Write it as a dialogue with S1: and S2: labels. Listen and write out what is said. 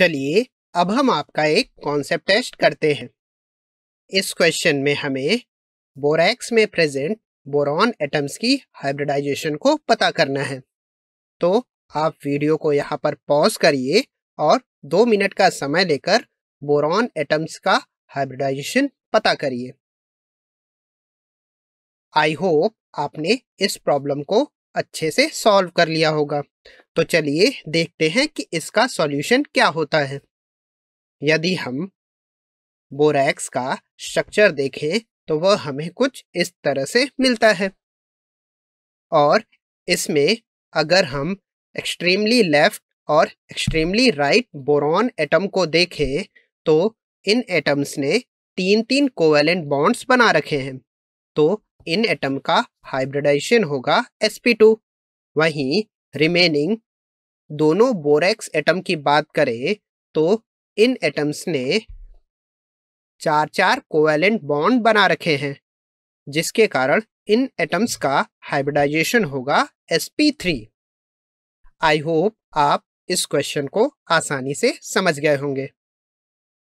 S1: चलिए अब हम आपका एक कॉन्सेप्ट टेस्ट करते हैं इस क्वेश्चन में हमें बोरेक्स में प्रेजेंट बोरॉन एटम्स की हाइब्रिडाइजेशन को पता करना है तो आप वीडियो को यहाँ पर पॉज करिए और दो मिनट का समय लेकर बोरॉन एटम्स का हाइब्रिडाइजेशन पता करिए आई होप आपने इस प्रॉब्लम को अच्छे से सॉल्व कर लिया होगा तो चलिए देखते हैं कि इसका सॉल्यूशन क्या होता है यदि हम बोरैक्स का स्ट्रक्चर देखें तो वह हमें कुछ इस तरह से मिलता है और इसमें अगर हम एक्सट्रीमली लेफ्ट और एक्सट्रीमली राइट बोरॉन एटम को देखें तो इन एटम्स ने तीन तीन कोवेलेंट बॉन्ड्स बना रखे हैं तो इन एटम का हाइब्रिडाइजेशन होगा sp2 वहीं रिमेनिंग दोनों बोरेक्स एटम की बात करें तो इन एटम्स ने चार चार कोवेलेंट बॉन्ड बना रखे हैं जिसके कारण इन एटम्स का हाइब्रिडाइजेशन होगा sp3 आई होप आप इस क्वेश्चन को आसानी से समझ गए होंगे